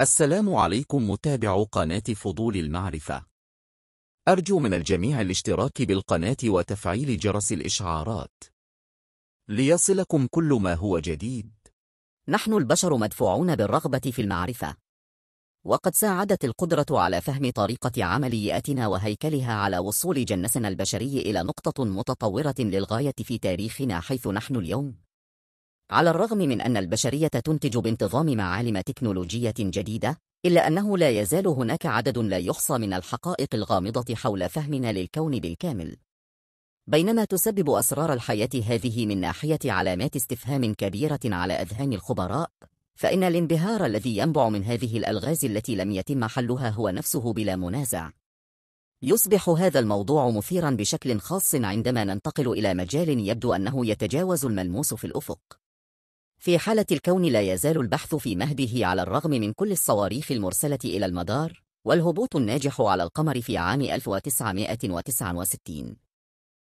السلام عليكم متابع قناة فضول المعرفة أرجو من الجميع الاشتراك بالقناة وتفعيل جرس الإشعارات ليصلكم كل ما هو جديد نحن البشر مدفوعون بالرغبة في المعرفة وقد ساعدت القدرة على فهم طريقة عملياتنا وهيكلها على وصول جنسنا البشري إلى نقطة متطورة للغاية في تاريخنا حيث نحن اليوم على الرغم من أن البشرية تنتج بانتظام معالم تكنولوجية جديدة إلا أنه لا يزال هناك عدد لا يحصى من الحقائق الغامضة حول فهمنا للكون بالكامل بينما تسبب أسرار الحياة هذه من ناحية علامات استفهام كبيرة على أذهان الخبراء فإن الانبهار الذي ينبع من هذه الألغاز التي لم يتم حلها هو نفسه بلا منازع يصبح هذا الموضوع مثيرا بشكل خاص عندما ننتقل إلى مجال يبدو أنه يتجاوز الملموس في الأفق في حالة الكون لا يزال البحث في مهده على الرغم من كل الصواريخ المرسلة إلى المدار والهبوط الناجح على القمر في عام 1969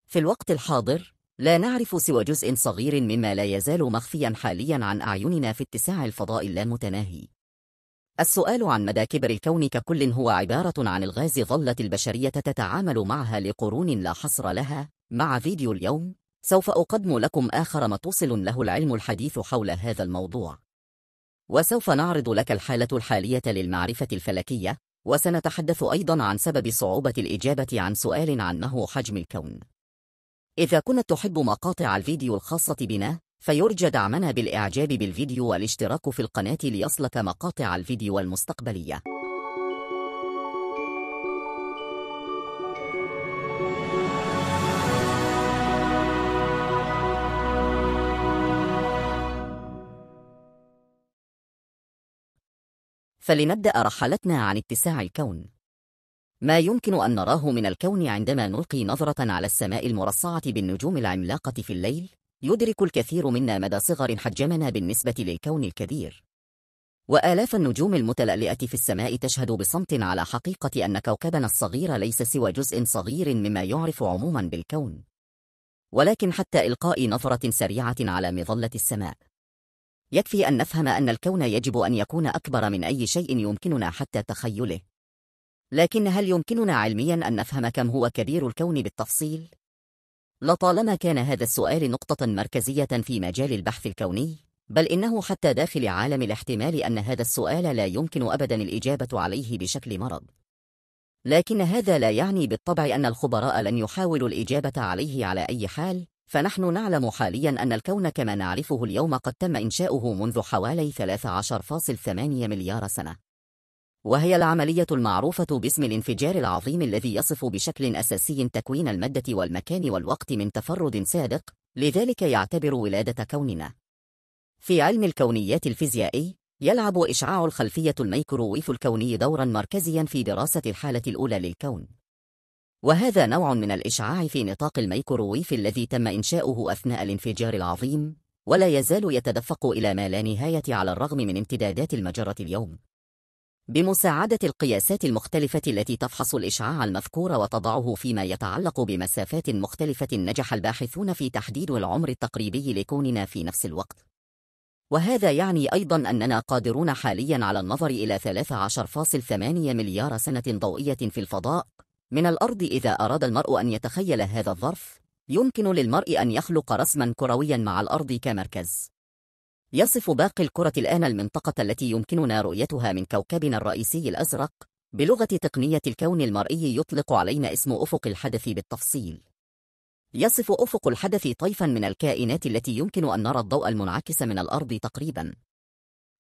في الوقت الحاضر لا نعرف سوى جزء صغير مما لا يزال مخفيا حاليا عن أعيننا في اتساع الفضاء اللامتناهي السؤال عن مدى كبر الكون ككل هو عبارة عن الغاز ظلت البشرية تتعامل معها لقرون لا حصر لها مع فيديو اليوم سوف أقدم لكم آخر ما توصل له العلم الحديث حول هذا الموضوع وسوف نعرض لك الحالة الحالية للمعرفة الفلكية وسنتحدث أيضا عن سبب صعوبة الإجابة عن سؤال عنه حجم الكون إذا كنت تحب مقاطع الفيديو الخاصة بنا فيرجى دعمنا بالإعجاب بالفيديو والاشتراك في القناة ليصلك مقاطع الفيديو المستقبلية فلنبدأ رحلتنا عن اتساع الكون ما يمكن أن نراه من الكون عندما نلقي نظرة على السماء المرصعة بالنجوم العملاقة في الليل يدرك الكثير منا مدى صغر حجمنا بالنسبة للكون الكبير وآلاف النجوم المتلألئة في السماء تشهد بصمت على حقيقة أن كوكبنا الصغير ليس سوى جزء صغير مما يعرف عموما بالكون ولكن حتى إلقاء نظرة سريعة على مظلة السماء يكفي أن نفهم أن الكون يجب أن يكون أكبر من أي شيء يمكننا حتى تخيله لكن هل يمكننا علميا أن نفهم كم هو كبير الكون بالتفصيل؟ لطالما كان هذا السؤال نقطة مركزية في مجال البحث الكوني بل إنه حتى داخل عالم الاحتمال أن هذا السؤال لا يمكن أبدا الإجابة عليه بشكل مرض لكن هذا لا يعني بالطبع أن الخبراء لن يحاولوا الإجابة عليه على أي حال فنحن نعلم حاليا أن الكون كما نعرفه اليوم قد تم إنشاؤه منذ حوالي 13.8 مليار سنة وهي العملية المعروفة باسم الانفجار العظيم الذي يصف بشكل أساسي تكوين المادة والمكان والوقت من تفرد سابق لذلك يعتبر ولادة كوننا في علم الكونيات الفيزيائي يلعب إشعاع الخلفية الميكروويف الكوني دورا مركزيا في دراسة الحالة الأولى للكون وهذا نوع من الإشعاع في نطاق الميكروويف الذي تم إنشاؤه أثناء الانفجار العظيم ولا يزال يتدفق إلى ما لا نهاية على الرغم من امتدادات المجرة اليوم بمساعدة القياسات المختلفة التي تفحص الإشعاع المذكور وتضعه فيما يتعلق بمسافات مختلفة نجح الباحثون في تحديد العمر التقريبي لكوننا في نفس الوقت وهذا يعني أيضا أننا قادرون حاليا على النظر إلى 13.8 مليار سنة ضوئية في الفضاء من الأرض إذا أراد المرء أن يتخيل هذا الظرف يمكن للمرء أن يخلق رسما كرويا مع الأرض كمركز يصف باقي الكرة الآن المنطقة التي يمكننا رؤيتها من كوكبنا الرئيسي الأزرق بلغة تقنية الكون المرئي يطلق علينا اسم أفق الحدث بالتفصيل يصف أفق الحدث طيفا من الكائنات التي يمكن أن نرى الضوء المنعكس من الأرض تقريبا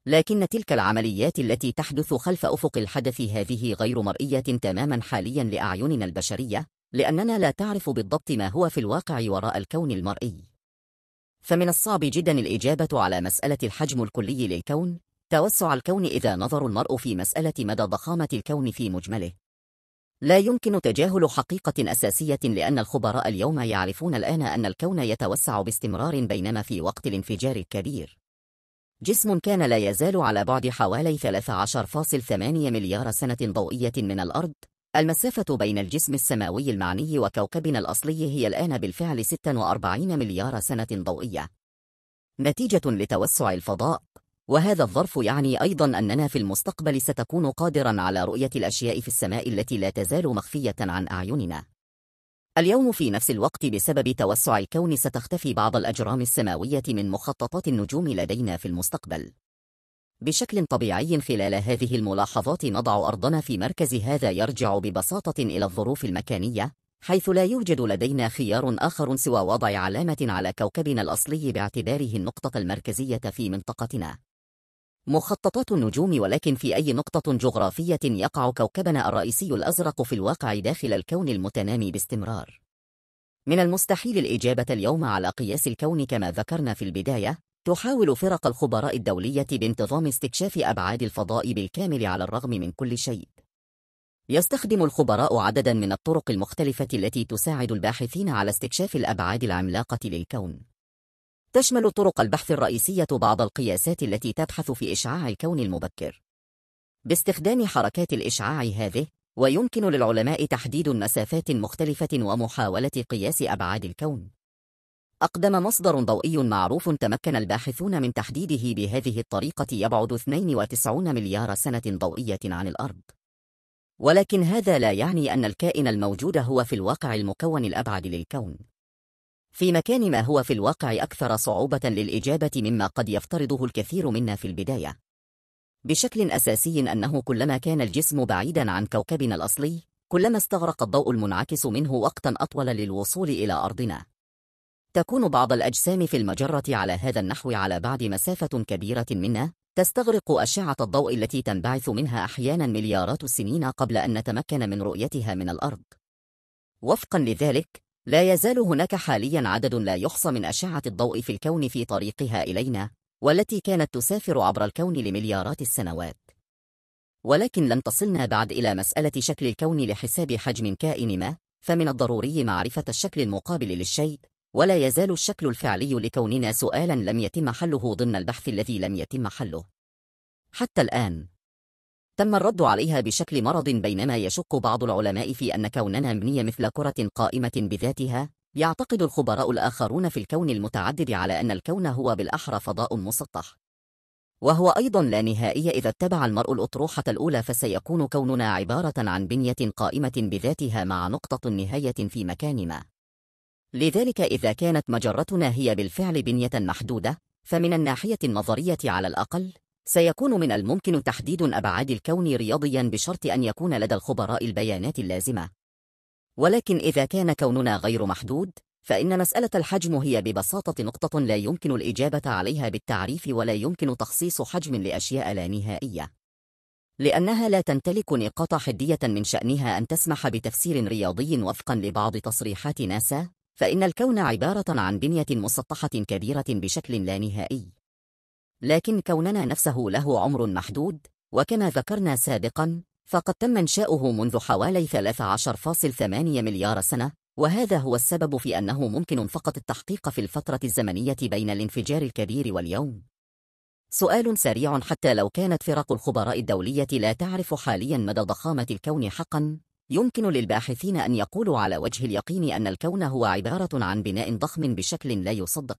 لكن تلك العمليات التي تحدث خلف أفق الحدث هذه غير مرئية تماما حاليا لأعيننا البشرية لأننا لا تعرف بالضبط ما هو في الواقع وراء الكون المرئي فمن الصعب جدا الإجابة على مسألة الحجم الكلي للكون توسع الكون إذا نظر المرء في مسألة مدى ضخامة الكون في مجمله لا يمكن تجاهل حقيقة أساسية لأن الخبراء اليوم يعرفون الآن أن الكون يتوسع باستمرار بينما في وقت الانفجار الكبير جسم كان لا يزال على بعد حوالي 13.8 مليار سنة ضوئية من الأرض المسافة بين الجسم السماوي المعني وكوكبنا الأصلي هي الآن بالفعل 46 مليار سنة ضوئية نتيجة لتوسع الفضاء وهذا الظرف يعني أيضا أننا في المستقبل ستكون قادرا على رؤية الأشياء في السماء التي لا تزال مخفية عن أعيننا اليوم في نفس الوقت بسبب توسع الكون ستختفي بعض الأجرام السماوية من مخططات النجوم لدينا في المستقبل بشكل طبيعي خلال هذه الملاحظات نضع أرضنا في مركز هذا يرجع ببساطة إلى الظروف المكانية حيث لا يوجد لدينا خيار آخر سوى وضع علامة على كوكبنا الأصلي باعتباره النقطة المركزية في منطقتنا مخططات النجوم ولكن في أي نقطة جغرافية يقع كوكبنا الرئيسي الأزرق في الواقع داخل الكون المتنامي باستمرار؟ من المستحيل الإجابة اليوم على قياس الكون كما ذكرنا في البداية تحاول فرق الخبراء الدولية بانتظام استكشاف أبعاد الفضاء بالكامل على الرغم من كل شيء يستخدم الخبراء عددا من الطرق المختلفة التي تساعد الباحثين على استكشاف الأبعاد العملاقة للكون تشمل طرق البحث الرئيسية بعض القياسات التي تبحث في إشعاع الكون المبكر باستخدام حركات الإشعاع هذه ويمكن للعلماء تحديد مسافات مختلفة ومحاولة قياس أبعاد الكون أقدم مصدر ضوئي معروف تمكن الباحثون من تحديده بهذه الطريقة يبعد 92 مليار سنة ضوئية عن الأرض ولكن هذا لا يعني أن الكائن الموجود هو في الواقع المكون الأبعد للكون في مكان ما هو في الواقع أكثر صعوبة للإجابة مما قد يفترضه الكثير منا في البداية بشكل أساسي أنه كلما كان الجسم بعيدا عن كوكبنا الأصلي كلما استغرق الضوء المنعكس منه وقتا أطول للوصول إلى أرضنا تكون بعض الأجسام في المجرة على هذا النحو على بعد مسافة كبيرة منا تستغرق أشعة الضوء التي تنبعث منها أحيانا مليارات السنين قبل أن نتمكن من رؤيتها من الأرض وفقا لذلك لا يزال هناك حاليا عدد لا يحصى من أشعة الضوء في الكون في طريقها إلينا والتي كانت تسافر عبر الكون لمليارات السنوات ولكن لم تصلنا بعد إلى مسألة شكل الكون لحساب حجم كائن ما فمن الضروري معرفة الشكل المقابل للشيء ولا يزال الشكل الفعلي لكوننا سؤالا لم يتم حله ضمن البحث الذي لم يتم حله حتى الآن تم الرد عليها بشكل مرض بينما يشك بعض العلماء في أن كوننا مبنية مثل كرة قائمة بذاتها يعتقد الخبراء الآخرون في الكون المتعدد على أن الكون هو بالأحرى فضاء مسطح وهو أيضا لا نهائي إذا اتبع المرء الأطروحة الأولى فسيكون كوننا عبارة عن بنية قائمة بذاتها مع نقطة نهاية في مكان ما لذلك إذا كانت مجرتنا هي بالفعل بنية محدودة فمن الناحية النظرية على الأقل سيكون من الممكن تحديد أبعاد الكون رياضيا بشرط أن يكون لدى الخبراء البيانات اللازمة ولكن إذا كان كوننا غير محدود فإن مسألة الحجم هي ببساطة نقطة لا يمكن الإجابة عليها بالتعريف ولا يمكن تخصيص حجم لأشياء لا نهائية لأنها لا تمتلك نقاط حدية من شأنها أن تسمح بتفسير رياضي وفقا لبعض تصريحات ناسا فإن الكون عبارة عن بنية مسطحة كبيرة بشكل لا نهائي لكن كوننا نفسه له عمر محدود وكما ذكرنا سابقا فقد تم انشاؤه منذ حوالي 13.8 مليار سنة وهذا هو السبب في أنه ممكن فقط التحقيق في الفترة الزمنية بين الانفجار الكبير واليوم سؤال سريع حتى لو كانت فرق الخبراء الدولية لا تعرف حاليا مدى ضخامة الكون حقا يمكن للباحثين أن يقولوا على وجه اليقين أن الكون هو عبارة عن بناء ضخم بشكل لا يصدق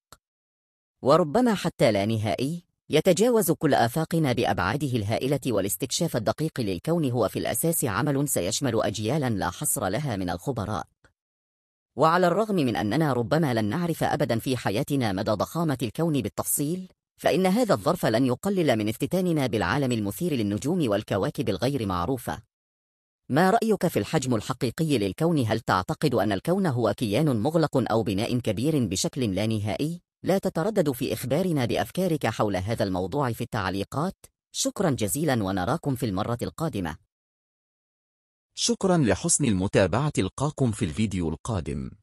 وربما حتى لا نهائي يتجاوز كل آفاقنا بأبعاده الهائلة والاستكشاف الدقيق للكون هو في الأساس عمل سيشمل أجيالا لا حصر لها من الخبراء وعلى الرغم من أننا ربما لن نعرف أبدا في حياتنا مدى ضخامة الكون بالتفصيل فإن هذا الظرف لن يقلل من افتتاننا بالعالم المثير للنجوم والكواكب الغير معروفة ما رأيك في الحجم الحقيقي للكون هل تعتقد أن الكون هو كيان مغلق أو بناء كبير بشكل لا نهائي؟ لا تتردد في إخبارنا بأفكارك حول هذا الموضوع في التعليقات شكرا جزيلا ونراكم في المرة القادمة شكرا لحسن المتابعة القاكم في الفيديو القادم